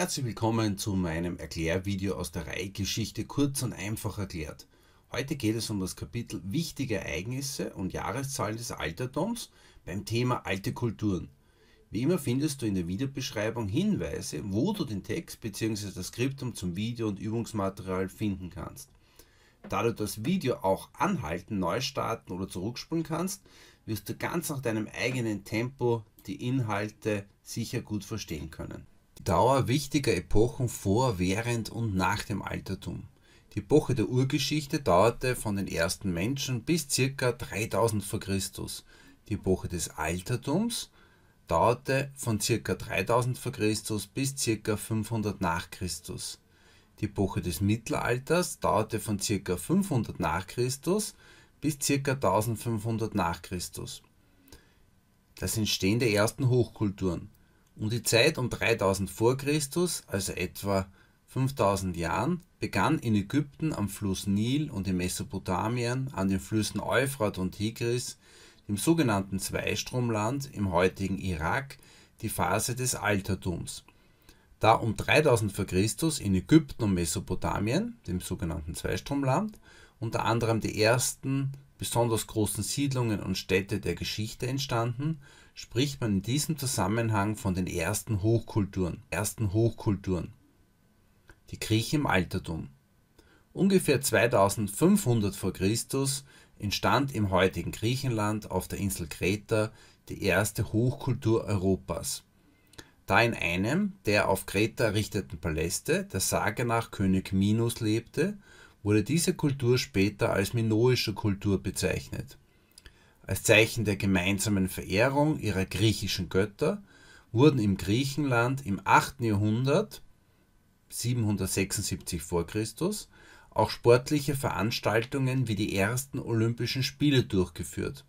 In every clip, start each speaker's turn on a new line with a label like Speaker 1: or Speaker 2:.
Speaker 1: Herzlich willkommen zu meinem Erklärvideo aus der Reihe Geschichte kurz und einfach erklärt. Heute geht es um das Kapitel Wichtige Ereignisse und Jahreszahlen des Altertums beim Thema alte Kulturen. Wie immer findest du in der Videobeschreibung Hinweise, wo du den Text bzw. das Skriptum zum Video und Übungsmaterial finden kannst. Da du das Video auch anhalten, neu starten oder zurückspulen kannst, wirst du ganz nach deinem eigenen Tempo die Inhalte sicher gut verstehen können. Dauer wichtiger Epochen vor, während und nach dem Altertum. Die Epoche der Urgeschichte dauerte von den ersten Menschen bis ca. 3000 v. Chr. Die Epoche des Altertums dauerte von ca. 3000 v. Chr. bis ca. 500 nach Christus. Die Epoche des Mittelalters dauerte von ca. 500 nach Christus bis ca. 1500 nach Christus. Das Entstehen der ersten Hochkulturen. Um die Zeit um 3000 vor Christus, also etwa 5000 Jahren, begann in Ägypten am Fluss Nil und in Mesopotamien an den Flüssen Euphrat und Tigris, dem sogenannten Zweistromland im heutigen Irak, die Phase des Altertums. Da um 3000 vor Christus in Ägypten und Mesopotamien, dem sogenannten Zweistromland, unter anderem die ersten besonders großen Siedlungen und Städte der Geschichte entstanden, spricht man in diesem Zusammenhang von den ersten Hochkulturen, ersten Hochkulturen. Die Griechen im Altertum. Ungefähr 2500 vor Christus entstand im heutigen Griechenland auf der Insel Kreta die erste Hochkultur Europas. Da in einem der auf Kreta errichteten Paläste der Sage nach König Minos lebte, wurde diese Kultur später als minoische Kultur bezeichnet. Als Zeichen der gemeinsamen Verehrung ihrer griechischen Götter wurden im Griechenland im 8. Jahrhundert 776 v. Chr. auch sportliche Veranstaltungen wie die ersten Olympischen Spiele durchgeführt.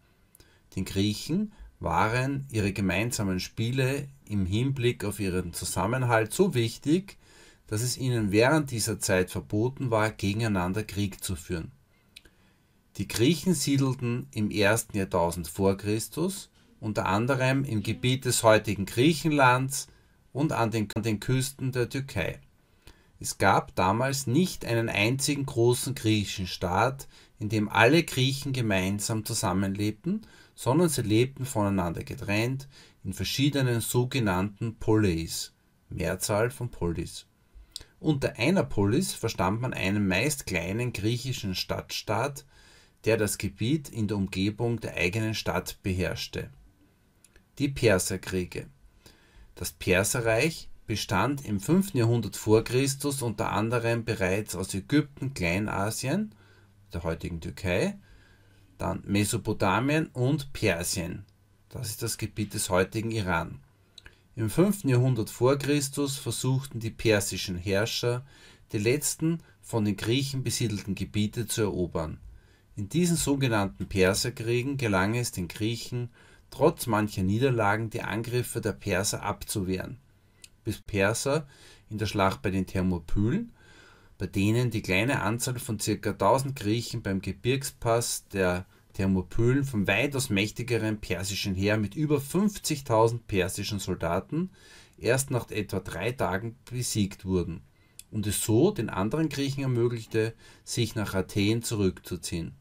Speaker 1: Den Griechen waren ihre gemeinsamen Spiele im Hinblick auf ihren Zusammenhalt so wichtig, dass es ihnen während dieser Zeit verboten war, gegeneinander Krieg zu führen. Die Griechen siedelten im ersten Jahrtausend vor Christus unter anderem im Gebiet des heutigen Griechenlands und an den, an den Küsten der Türkei. Es gab damals nicht einen einzigen großen griechischen Staat, in dem alle Griechen gemeinsam zusammenlebten, sondern sie lebten voneinander getrennt in verschiedenen sogenannten Polis, Mehrzahl von Polis. Unter einer Polis verstand man einen meist kleinen griechischen Stadtstaat, der das Gebiet in der Umgebung der eigenen Stadt beherrschte. Die Perserkriege. Das Perserreich bestand im 5. Jahrhundert vor Christus unter anderem bereits aus Ägypten, Kleinasien, der heutigen Türkei, dann Mesopotamien und Persien. Das ist das Gebiet des heutigen Iran. Im 5. Jahrhundert vor Christus versuchten die persischen Herrscher, die letzten von den Griechen besiedelten Gebiete zu erobern. In diesen sogenannten Perserkriegen gelang es den Griechen, trotz mancher Niederlagen die Angriffe der Perser abzuwehren, bis Perser in der Schlacht bei den Thermopylen, bei denen die kleine Anzahl von ca. 1000 Griechen beim Gebirgspass der Thermopylen vom weitaus mächtigeren persischen Heer mit über 50.000 persischen Soldaten erst nach etwa drei Tagen besiegt wurden und es so den anderen Griechen ermöglichte, sich nach Athen zurückzuziehen.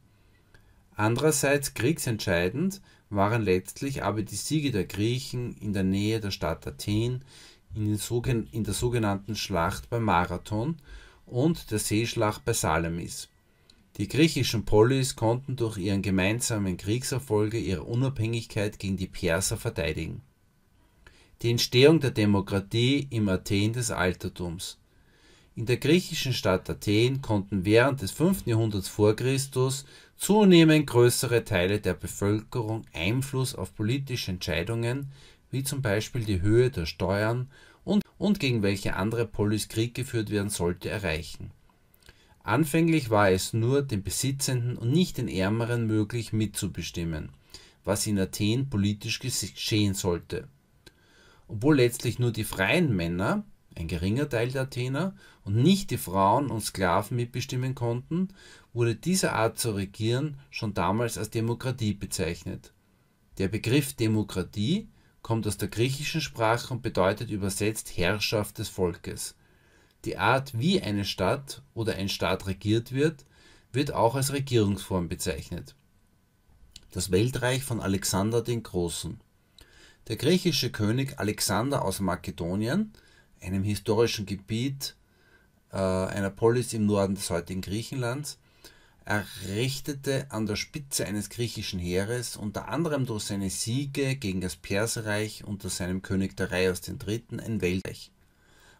Speaker 1: Andererseits kriegsentscheidend waren letztlich aber die Siege der Griechen in der Nähe der Stadt Athen in, der sogenannten Schlacht bei Marathon und der Seeschlacht bei Salamis. Die griechischen Polis konnten durch ihren gemeinsamen Kriegserfolge ihre Unabhängigkeit gegen die Perser verteidigen. Die Entstehung der Demokratie im Athen des Altertums in der griechischen Stadt Athen konnten während des 5. Jahrhunderts vor Christus zunehmend größere Teile der Bevölkerung Einfluss auf politische Entscheidungen wie zum Beispiel die Höhe der Steuern und gegen welche andere Polis Krieg geführt werden sollte, erreichen. Anfänglich war es nur den Besitzenden und nicht den Ärmeren möglich mitzubestimmen, was in Athen politisch geschehen sollte. Obwohl letztlich nur die freien Männer ein geringer Teil der Athener, und nicht die Frauen und Sklaven mitbestimmen konnten, wurde diese Art zu regieren schon damals als Demokratie bezeichnet. Der Begriff Demokratie kommt aus der griechischen Sprache und bedeutet übersetzt Herrschaft des Volkes. Die Art, wie eine Stadt oder ein Staat regiert wird, wird auch als Regierungsform bezeichnet. Das Weltreich von Alexander den Großen. Der griechische König Alexander aus Makedonien einem historischen Gebiet äh, einer Polis im Norden des heutigen Griechenlands, errichtete an der Spitze eines griechischen Heeres, unter anderem durch seine Siege gegen das Perserreich unter seinem König Darius III., ein Weltreich.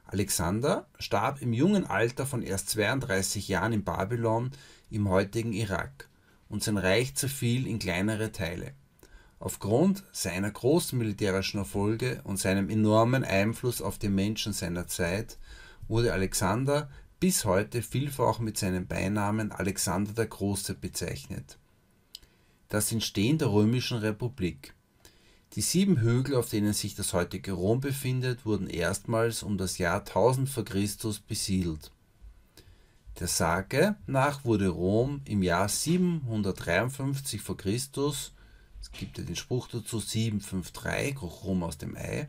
Speaker 1: Alexander starb im jungen Alter von erst 32 Jahren in Babylon im heutigen Irak und sein Reich zerfiel in kleinere Teile. Aufgrund seiner großen militärischen Erfolge und seinem enormen Einfluss auf die Menschen seiner Zeit wurde Alexander bis heute vielfach mit seinem Beinamen Alexander der Große bezeichnet. Das Entstehen der Römischen Republik. Die sieben Hügel, auf denen sich das heutige Rom befindet, wurden erstmals um das Jahr 1000 v. Chr. besiedelt. Der Sage nach wurde Rom im Jahr 753 v. Chr es gibt ja den Spruch dazu, 753, kroch Rom aus dem Ei,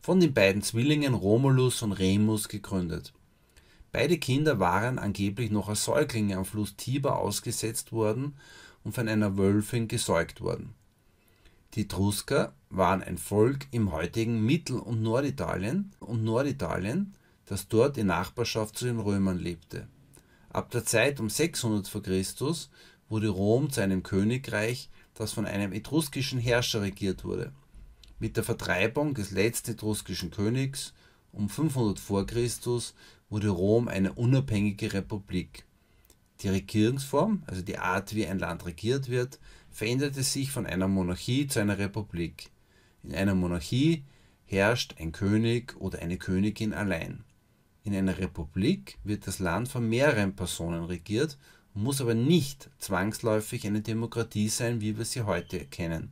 Speaker 1: von den beiden Zwillingen Romulus und Remus gegründet. Beide Kinder waren angeblich noch als Säuglinge am Fluss Tiber ausgesetzt worden und von einer Wölfin gesäugt worden. Die Etrusker waren ein Volk im heutigen Mittel- und Norditalien und Norditalien, das dort in Nachbarschaft zu den Römern lebte. Ab der Zeit um 600 v. Chr. wurde Rom zu einem Königreich das von einem etruskischen Herrscher regiert wurde. Mit der Vertreibung des letzten etruskischen Königs um 500 v. Chr. wurde Rom eine unabhängige Republik. Die Regierungsform, also die Art, wie ein Land regiert wird, veränderte sich von einer Monarchie zu einer Republik. In einer Monarchie herrscht ein König oder eine Königin allein. In einer Republik wird das Land von mehreren Personen regiert muss aber nicht zwangsläufig eine Demokratie sein, wie wir sie heute kennen.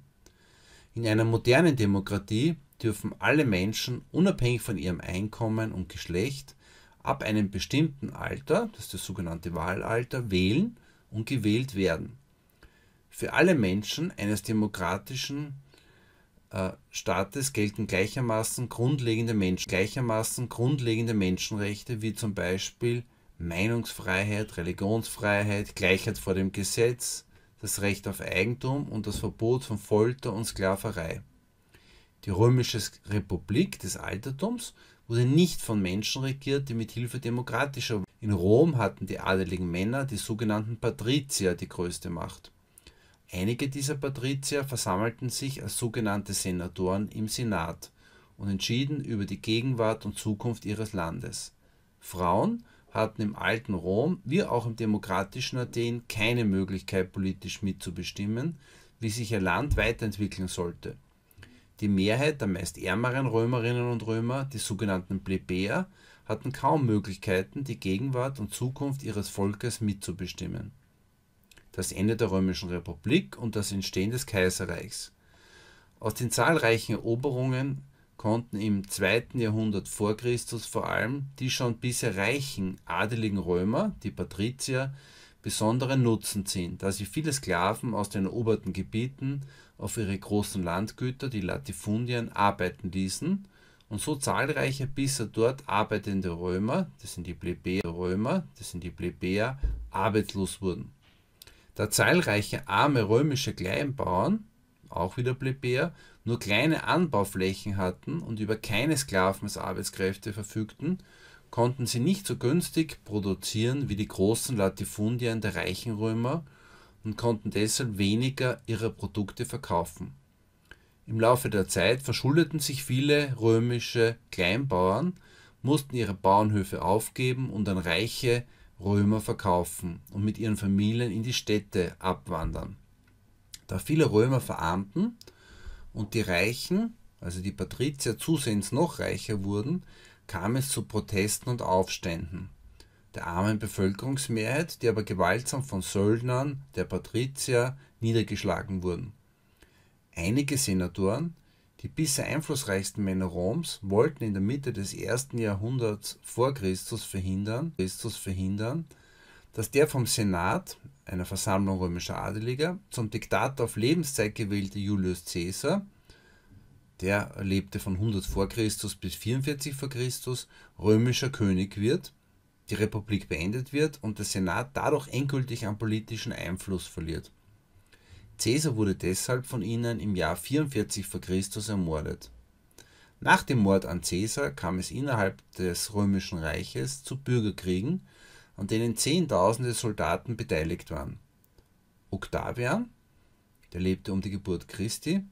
Speaker 1: In einer modernen Demokratie dürfen alle Menschen unabhängig von ihrem Einkommen und Geschlecht ab einem bestimmten Alter, das ist das sogenannte Wahlalter, wählen und gewählt werden. Für alle Menschen eines demokratischen äh, Staates gelten gleichermaßen grundlegende, Menschen, gleichermaßen grundlegende Menschenrechte wie zum Beispiel Meinungsfreiheit, Religionsfreiheit, Gleichheit vor dem Gesetz, das Recht auf Eigentum und das Verbot von Folter und Sklaverei. Die römische Republik des Altertums wurde nicht von Menschen regiert, die mit Hilfe demokratischer in Rom hatten die adeligen Männer, die sogenannten Patrizier, die größte Macht. Einige dieser Patrizier versammelten sich als sogenannte Senatoren im Senat und entschieden über die Gegenwart und Zukunft ihres Landes. Frauen hatten im alten Rom wie auch im demokratischen Athen keine Möglichkeit, politisch mitzubestimmen, wie sich ihr Land weiterentwickeln sollte. Die Mehrheit der meist ärmeren Römerinnen und Römer, die sogenannten Plebejer, hatten kaum Möglichkeiten, die Gegenwart und Zukunft ihres Volkes mitzubestimmen. Das Ende der Römischen Republik und das Entstehen des Kaiserreichs. Aus den zahlreichen Eroberungen konnten im zweiten Jahrhundert vor Christus vor allem die schon bisher reichen adeligen Römer, die Patrizier, besonderen Nutzen ziehen, da sie viele Sklaven aus den eroberten Gebieten auf ihre großen Landgüter, die Latifundien, arbeiten ließen und so zahlreiche bisher dort arbeitende Römer, das sind die Plebejer Römer, das sind die Plebejer, arbeitslos wurden. Da zahlreiche arme römische Kleinbauern, auch wieder Plebejer, nur kleine Anbauflächen hatten und über keine Sklaven als Arbeitskräfte verfügten, konnten sie nicht so günstig produzieren wie die großen Latifundien der reichen Römer und konnten deshalb weniger ihrer Produkte verkaufen. Im Laufe der Zeit verschuldeten sich viele römische Kleinbauern, mussten ihre Bauernhöfe aufgeben und an reiche Römer verkaufen und mit ihren Familien in die Städte abwandern. Da viele Römer verarmten, und die Reichen, also die Patrizier, zusehends noch reicher wurden, kam es zu Protesten und Aufständen. Der armen Bevölkerungsmehrheit, die aber gewaltsam von Söldnern, der Patrizier, niedergeschlagen wurden. Einige Senatoren, die bisher einflussreichsten Männer Roms wollten in der Mitte des ersten Jahrhunderts vor Christus verhindern, Christus verhindern, dass der vom Senat einer Versammlung römischer Adeliger, zum Diktator auf Lebenszeit gewählte Julius Caesar, der lebte von 100 v. Chr. bis 44 v. Chr., römischer König wird, die Republik beendet wird und der Senat dadurch endgültig an politischen Einfluss verliert. Caesar wurde deshalb von ihnen im Jahr 44 v. Chr. ermordet. Nach dem Mord an Caesar kam es innerhalb des römischen Reiches zu Bürgerkriegen, an denen Zehntausende Soldaten beteiligt waren. Octavian, der lebte um die Geburt Christi,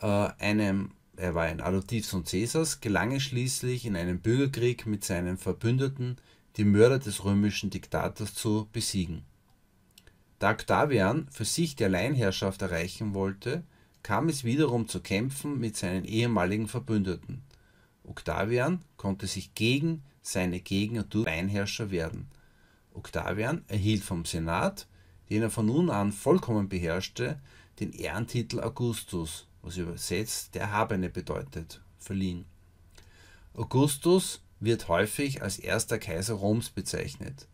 Speaker 1: äh, einem, er war ein Adoptivsohn Caesars, gelang es schließlich in einem Bürgerkrieg mit seinen Verbündeten, die Mörder des römischen Diktators zu besiegen. Da Octavian für sich die Alleinherrschaft erreichen wollte, kam es wiederum zu Kämpfen mit seinen ehemaligen Verbündeten. Octavian konnte sich gegen seine Gegner durch Weinherrscher werden. Octavian erhielt vom Senat, den er von nun an vollkommen beherrschte, den Ehrentitel Augustus, was übersetzt der Erhabene bedeutet, verliehen. Augustus wird häufig als erster Kaiser Roms bezeichnet.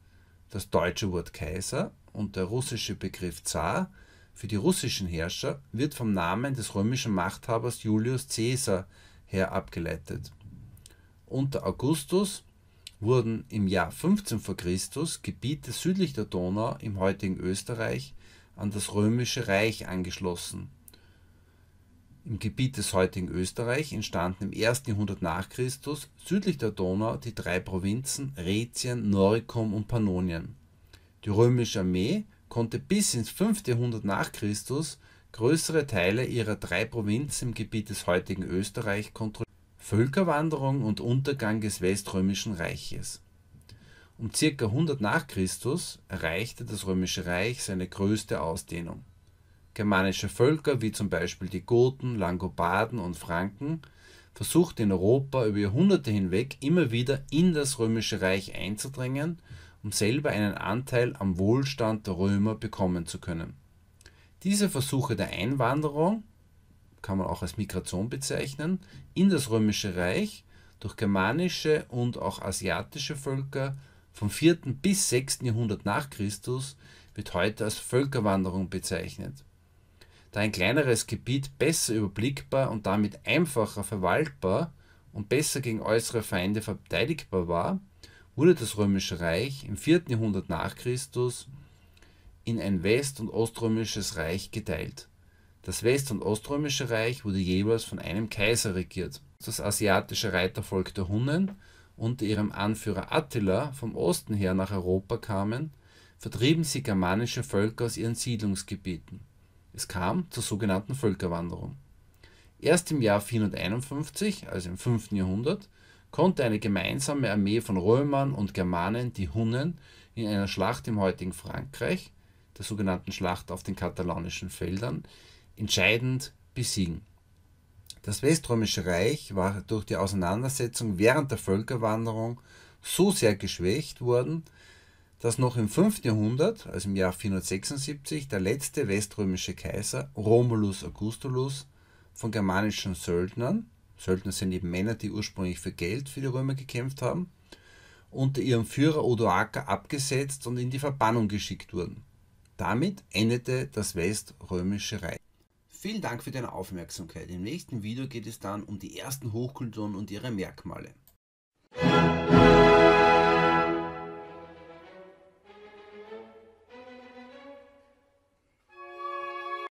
Speaker 1: Das deutsche Wort Kaiser und der russische Begriff Zar für die russischen Herrscher wird vom Namen des römischen Machthabers Julius Caesar her abgeleitet. Unter Augustus wurden im Jahr 15 v. Chr. Gebiete südlich der Donau im heutigen Österreich an das Römische Reich angeschlossen. Im Gebiet des heutigen Österreich entstanden im 1. Jahrhundert n. Chr. südlich der Donau die drei Provinzen Rätien, Noricum und Pannonien. Die römische Armee konnte bis ins 5. Jahrhundert n. Chr. größere Teile ihrer drei Provinzen im Gebiet des heutigen Österreich kontrollieren Völkerwanderung und Untergang des Weströmischen Reiches. Um ca. 100 nach Christus erreichte das Römische Reich seine größte Ausdehnung. Germanische Völker wie zum Beispiel die Goten, Langobarden und Franken versuchten in Europa über Jahrhunderte hinweg immer wieder in das Römische Reich einzudringen, um selber einen Anteil am Wohlstand der Römer bekommen zu können. Diese Versuche der Einwanderung kann man auch als Migration bezeichnen, in das Römische Reich durch germanische und auch asiatische Völker vom 4. bis 6. Jahrhundert nach Christus wird heute als Völkerwanderung bezeichnet. Da ein kleineres Gebiet besser überblickbar und damit einfacher verwaltbar und besser gegen äußere Feinde verteidigbar war, wurde das Römische Reich im 4. Jahrhundert nach Christus in ein west- und oströmisches Reich geteilt. Das West- und Oströmische Reich wurde jeweils von einem Kaiser regiert. Das asiatische Reitervolk der Hunnen unter ihrem Anführer Attila vom Osten her nach Europa kamen, vertrieben sie germanische Völker aus ihren Siedlungsgebieten. Es kam zur sogenannten Völkerwanderung. Erst im Jahr 451, also im 5. Jahrhundert, konnte eine gemeinsame Armee von Römern und Germanen die Hunnen in einer Schlacht im heutigen Frankreich, der sogenannten Schlacht auf den katalanischen Feldern, entscheidend besiegen. Das Weströmische Reich war durch die Auseinandersetzung während der Völkerwanderung so sehr geschwächt worden, dass noch im 5. Jahrhundert, also im Jahr 476, der letzte weströmische Kaiser Romulus Augustulus von germanischen Söldnern, Söldner sind eben Männer, die ursprünglich für Geld für die Römer gekämpft haben, unter ihrem Führer Odoaker abgesetzt und in die Verbannung geschickt wurden. Damit endete das weströmische Reich. Vielen Dank für deine Aufmerksamkeit. Im nächsten Video geht es dann um die ersten Hochkulturen und ihre Merkmale.